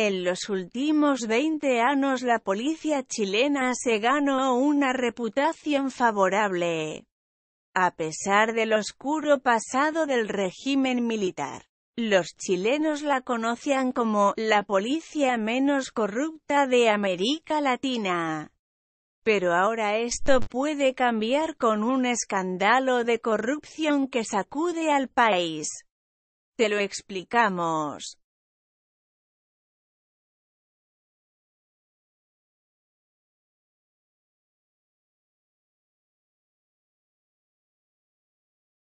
En los últimos 20 años la policía chilena se ganó una reputación favorable, a pesar del oscuro pasado del régimen militar. Los chilenos la conocían como la policía menos corrupta de América Latina. Pero ahora esto puede cambiar con un escándalo de corrupción que sacude al país. Te lo explicamos.